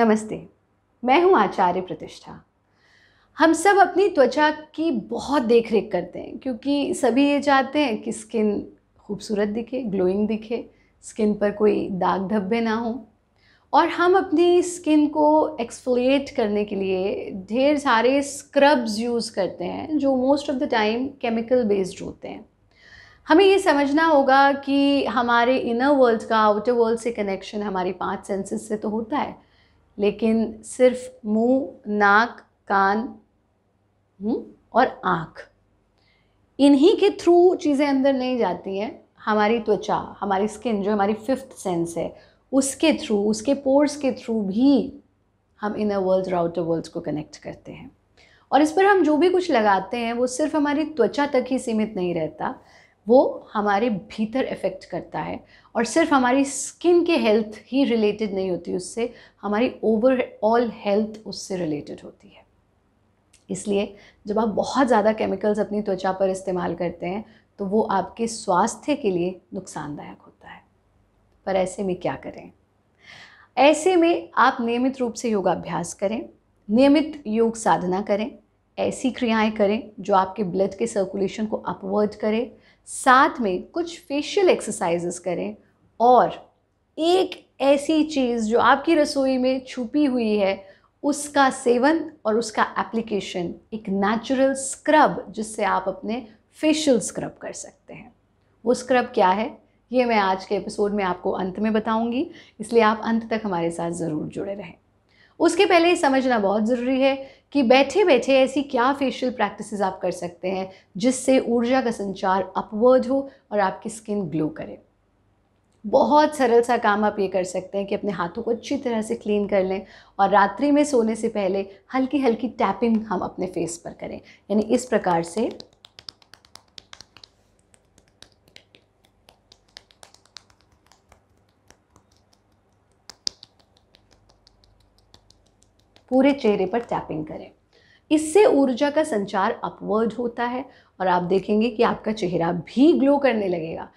नमस्ते मैं हूं आचार्य प्रतिष्ठा हम सब अपनी त्वचा की बहुत देख रेख करते हैं क्योंकि सभी ये चाहते हैं कि स्किन खूबसूरत दिखे ग्लोइंग दिखे स्किन पर कोई दाग धब्बे ना हो और हम अपनी स्किन को एक्सफोलिएट करने के लिए ढेर सारे स्क्रब्स यूज़ करते हैं जो most of the time chemical based होते हैं हमें ये समझना होगा कि हमारे इनर वर्ल्ड का आउटर वर्ल्ड से कनेक्शन हमारी पांच सेंसेस से तो होता है लेकिन सिर्फ मुंह, नाक कान हुँ? हम्म, और आँख इन्हीं के थ्रू चीज़ें अंदर नहीं जाती हैं हमारी त्वचा हमारी स्किन जो हमारी फिफ्थ सेंस है उसके थ्रू उसके पोर्स के थ्रू भी हम इनर वर्ल्ड और आउटर वर्ल्ड्स को कनेक्ट करते हैं और इस पर हम जो भी कुछ लगाते हैं वो सिर्फ हमारी त्वचा तक ही सीमित नहीं रहता वो हमारे भीतर इफ़ेक्ट करता है और सिर्फ हमारी स्किन के हेल्थ ही रिलेटेड नहीं होती उससे हमारी ओवरऑल हेल्थ उससे रिलेटेड होती है इसलिए जब आप बहुत ज़्यादा केमिकल्स अपनी त्वचा पर इस्तेमाल करते हैं तो वो आपके स्वास्थ्य के लिए नुकसानदायक होता है पर ऐसे में क्या करें ऐसे में आप नियमित रूप से योगाभ्यास करें नियमित योग साधना करें ऐसी क्रियाएं करें जो आपके ब्लड के सर्कुलेशन को अपवर्ड करें साथ में कुछ फेशियल एक्सरसाइजेस करें और एक ऐसी चीज़ जो आपकी रसोई में छुपी हुई है उसका सेवन और उसका एप्लीकेशन एक नेचुरल स्क्रब जिससे आप अपने फेशियल स्क्रब कर सकते हैं वो स्क्रब क्या है ये मैं आज के एपिसोड में आपको अंत में बताऊंगी इसलिए आप अंत तक हमारे साथ ज़रूर जुड़े रहें उसके पहले ये समझना बहुत ज़रूरी है कि बैठे बैठे ऐसी क्या फेशियल प्रैक्टिसेस आप कर सकते हैं जिससे ऊर्जा का संचार अपवर्ड हो और आपकी स्किन ग्लो करे बहुत सरल सा काम आप ये कर सकते हैं कि अपने हाथों को अच्छी तरह से क्लीन कर लें और रात्रि में सोने से पहले हल्की हल्की टैपिंग हम अपने फेस पर करें यानी इस प्रकार से पूरे चेहरे पर टैपिंग करें इससे ऊर्जा का संचार अपवर्ड होता है और आप देखेंगे कि आपका चेहरा भी ग्लो करने लगेगा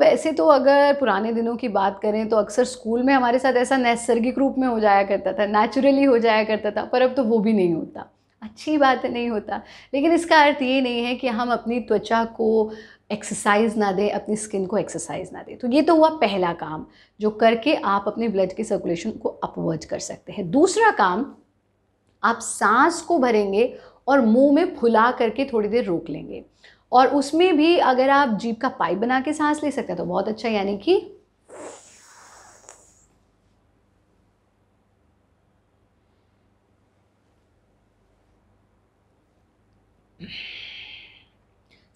वैसे तो अगर पुराने दिनों की बात करें तो अक्सर स्कूल में हमारे साथ ऐसा नैसर्गिक रूप में हो जाया करता था नेचुरली हो जाया करता था पर अब तो वो भी नहीं होता अच्छी बात नहीं होता लेकिन इसका अर्थ ये नहीं है कि हम अपनी त्वचा को एक्सरसाइज ना दें अपनी स्किन को एक्सरसाइज ना दें तो ये तो हुआ पहला काम जो करके आप अपने ब्लड के सर्कुलेशन को अपवर्ज कर सकते हैं दूसरा काम आप सांस को भरेंगे और मुंह में फुला करके थोड़ी देर रोक लेंगे और उसमें भी अगर आप जीप का पाइप बना के सांस ले सकते हैं तो बहुत अच्छा यानी कि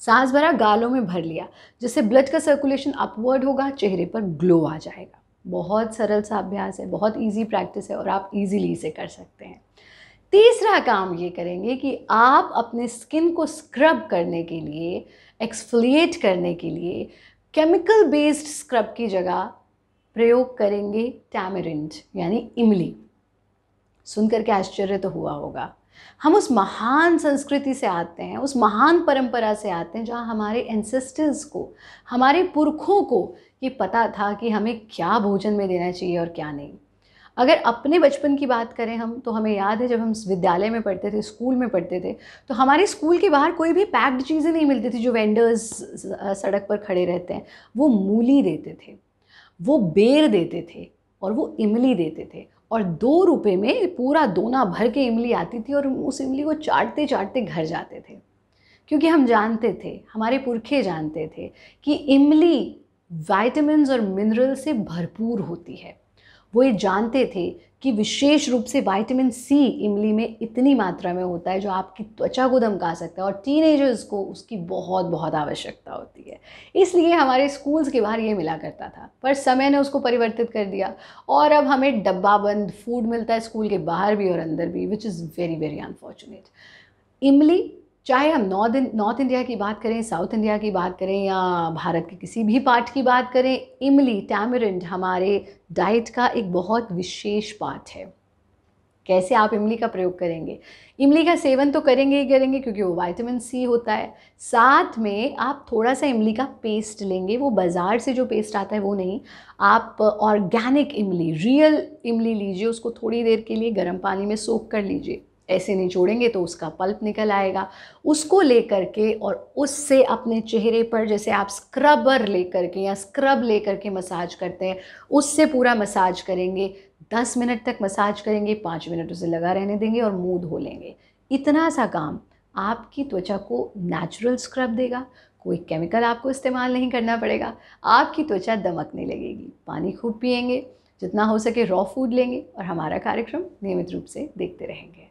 सांस भरा गालों में भर लिया जिससे ब्लड का सर्कुलेशन अपवर्ड होगा चेहरे पर ग्लो आ जाएगा बहुत सरल सा अभ्यास है बहुत इजी प्रैक्टिस है और आप इजीली इसे कर सकते हैं तीसरा काम ये करेंगे कि आप अपने स्किन को स्क्रब करने के लिए एक्सफोलिएट करने के लिए केमिकल बेस्ड स्क्रब की जगह प्रयोग करेंगे टैमरिंड यानी इमली सुनकर के आश्चर्य तो हुआ होगा हम उस महान संस्कृति से आते हैं उस महान परंपरा से आते हैं जहाँ हमारे एंसेस्टर्स को हमारे पुरखों को ये पता था कि हमें क्या भोजन में देना चाहिए और क्या नहीं अगर अपने बचपन की बात करें हम तो हमें याद है जब हम विद्यालय में पढ़ते थे स्कूल में पढ़ते थे तो हमारे स्कूल के बाहर कोई भी पैक्ड चीज़ें नहीं मिलती थी जो वेंडर्स सड़क पर खड़े रहते हैं वो मूली देते थे वो बेर देते थे और वो इमली देते थे और दो रुपए में पूरा दोना भर के इमली आती थी और उस इमली को चाटते चाटते घर जाते थे क्योंकि हम जानते थे हमारे पुरखे जानते थे कि इमली वाइटमिन और मिनरल से भरपूर होती है वो ये जानते थे कि विशेष रूप से विटामिन सी इमली में इतनी मात्रा में होता है जो आपकी त्वचा को धमका सकता है और टीन को उसकी बहुत बहुत आवश्यकता होती है इसलिए हमारे स्कूल्स के बाहर ये मिला करता था पर समय ने उसको परिवर्तित कर दिया और अब हमें डब्बा बंद फूड मिलता है स्कूल के बाहर भी और अंदर भी which is very very unfortunate इमली चाहे हम नॉर्थ नॉर्थ इंडिया की बात करें साउथ इंडिया की बात करें या भारत के किसी भी पार्ट की बात करें इमली टैमरिंड हमारे डाइट का एक बहुत विशेष पार्ट है कैसे आप इमली का प्रयोग करेंगे इमली का सेवन तो करेंगे ही करेंगे क्योंकि वो वाइटामिन सी होता है साथ में आप थोड़ा सा इमली का पेस्ट लेंगे वो बाज़ार से जो पेस्ट आता है वो नहीं आप ऑर्गेनिक इमली रियल इमली लीजिए उसको थोड़ी देर के लिए गर्म पानी में सोख कर लीजिए ऐसे नहीं जोड़ेंगे तो उसका पल्प निकल आएगा उसको लेकर के और उससे अपने चेहरे पर जैसे आप स्क्रबर लेकर के या स्क्रब लेकर के मसाज करते हैं उससे पूरा मसाज करेंगे दस मिनट तक मसाज करेंगे पाँच मिनट उसे लगा रहने देंगे और मुँह धो लेंगे इतना सा काम आपकी त्वचा को नेचुरल स्क्रब देगा कोई केमिकल आपको इस्तेमाल नहीं करना पड़ेगा आपकी त्वचा दमकने लगेगी पानी खूब पिएंगे जितना हो सके रॉ फूड लेंगे और हमारा कार्यक्रम नियमित रूप से देखते रहेंगे